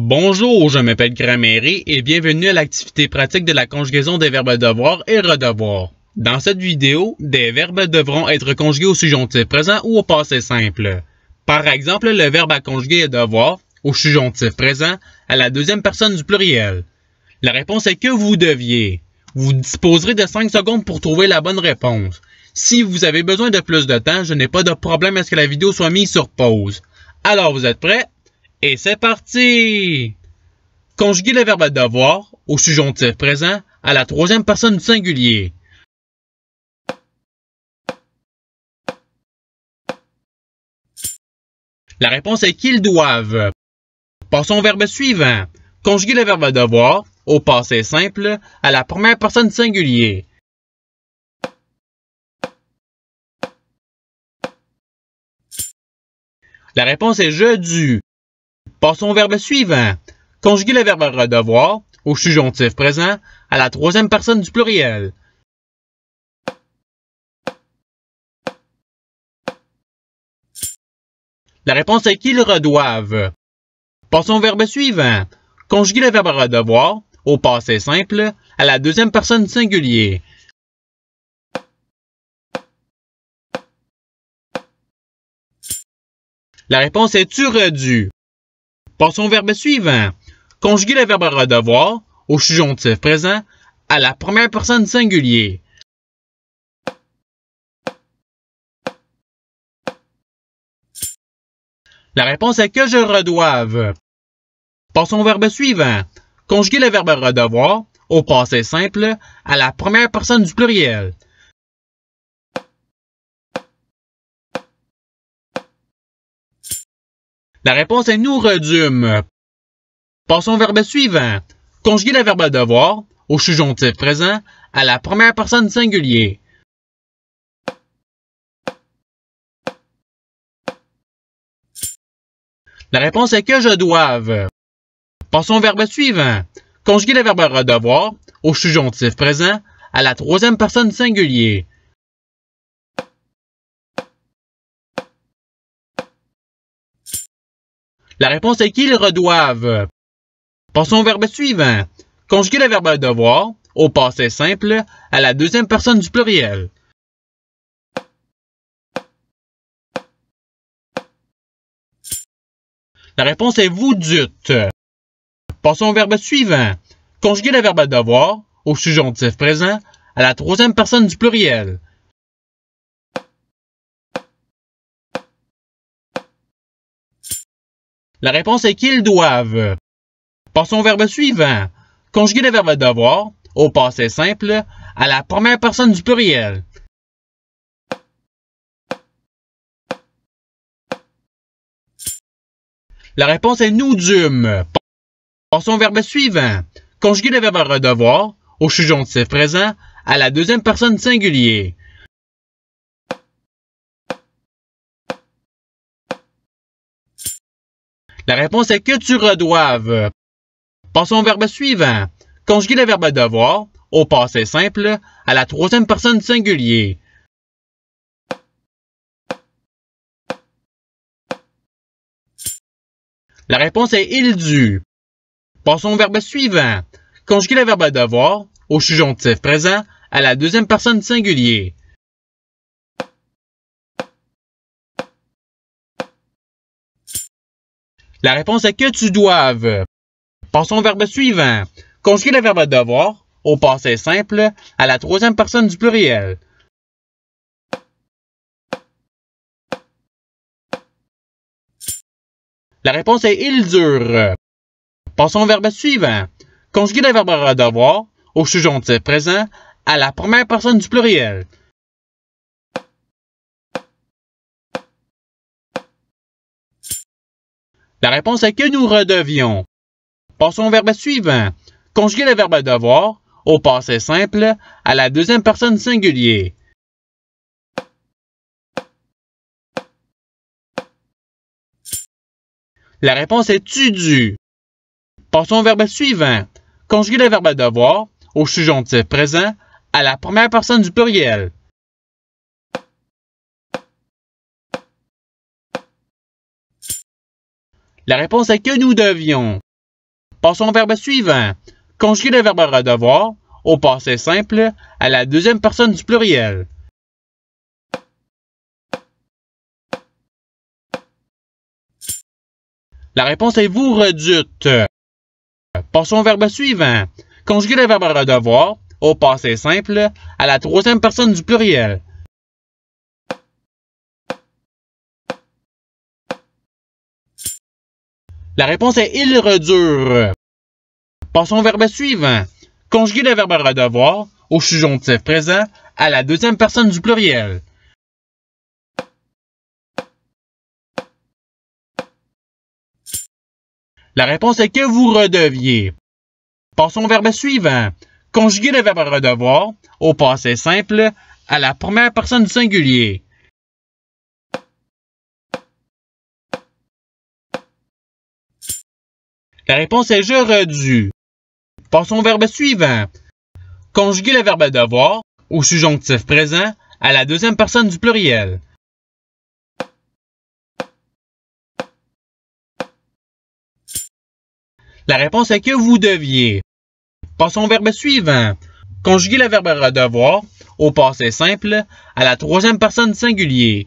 Bonjour, je m'appelle Grammairé et bienvenue à l'activité pratique de la conjugaison des verbes devoir et redevoir. Dans cette vidéo, des verbes devront être conjugués au subjonctif présent ou au passé simple. Par exemple, le verbe à conjuguer est devoir au subjonctif présent à la deuxième personne du pluriel. La réponse est que vous deviez. Vous disposerez de 5 secondes pour trouver la bonne réponse. Si vous avez besoin de plus de temps, je n'ai pas de problème à ce que la vidéo soit mise sur pause. Alors vous êtes prêts? Et c'est parti! Conjuguez le verbe devoir au subjonctif présent à la troisième personne du singulier. La réponse est qu'ils doivent. Passons au verbe suivant. Conjugue le verbe devoir au passé simple à la première personne du singulier. La réponse est je dû. Passons au verbe suivant. Conjuguer le verbe redevoir au subjonctif présent à la troisième personne du pluriel. La réponse est qu'ils redoivent. Passons au verbe suivant. Conjuguer le verbe redevoir au passé simple à la deuxième personne singulier. La réponse est tu redus. Passons au verbe suivant. Conjuguez le verbe redevoir au subjonctif présent à la première personne singulier. La réponse est que je redoive. Passons au verbe suivant. Conjuguez le verbe redevoir au passé simple à la première personne du pluriel. La réponse est nous redume. Passons au verbe suivant. Conjuguer le verbe devoir au subjonctif présent à la première personne singulier. La réponse est que je doive. Passons au verbe suivant. Conjuguer le verbe redevoir au subjonctif présent à la troisième personne singulier. La réponse est qu'ils redoivent. Passons au verbe suivant. Conjuguez le verbe devoir au passé simple à la deuxième personne du pluriel. La réponse est vous dûtes. Passons au verbe suivant. Conjuguez le verbe devoir au subjonctif présent à la troisième personne du pluriel. La réponse est qu'ils doivent. Passons au verbe suivant. Conjuguez le verbe devoir au passé simple à la première personne du pluriel. La réponse est nous dûmes. Passons au verbe suivant. Conjuguez le verbe devoir » au ses présent à la deuxième personne singulier. La réponse est que tu redoives. Passons au verbe suivant. Conjuguer le verbe devoir au passé simple à la troisième personne singulier. La réponse est il dû. Passons au verbe suivant. Conjuguer le verbe devoir au subjonctif présent à la deuxième personne singulier. La réponse est que tu doives. Passons au verbe suivant. conjugue le verbe devoir au passé simple à la troisième personne du pluriel. La réponse est il dure. Passons au verbe suivant. conjugue le verbe devoir au sujet présent à la première personne du pluriel. La réponse est que nous redevions. Passons au verbe suivant. Conjuguez le verbe devoir au passé simple à la deuxième personne singulier. La réponse est tu dus ». Passons au verbe suivant. Conjuguez le verbe devoir au subjonctif présent à la première personne du pluriel. La réponse est que nous devions. Passons au verbe suivant. Conjuguez le verbe redevoir au passé simple à la deuxième personne du pluriel. La réponse est vous redute. Passons au verbe suivant. Conjuguez le verbe redevoir au passé simple à la troisième personne du pluriel. La réponse est il redure. Passons au verbe suivant. Conjuguez le verbe redevoir au subjonctif présent à la deuxième personne du pluriel. La réponse est que vous redeviez. Passons au verbe suivant. Conjuguez le verbe redevoir au passé simple à la première personne du singulier. La réponse est je redus ». Passons au verbe suivant. Conjuguez le verbe devoir au subjonctif présent à la deuxième personne du pluriel. La réponse est que vous deviez. Passons au verbe suivant. Conjuguez le verbe redevoir au passé simple à la troisième personne singulier.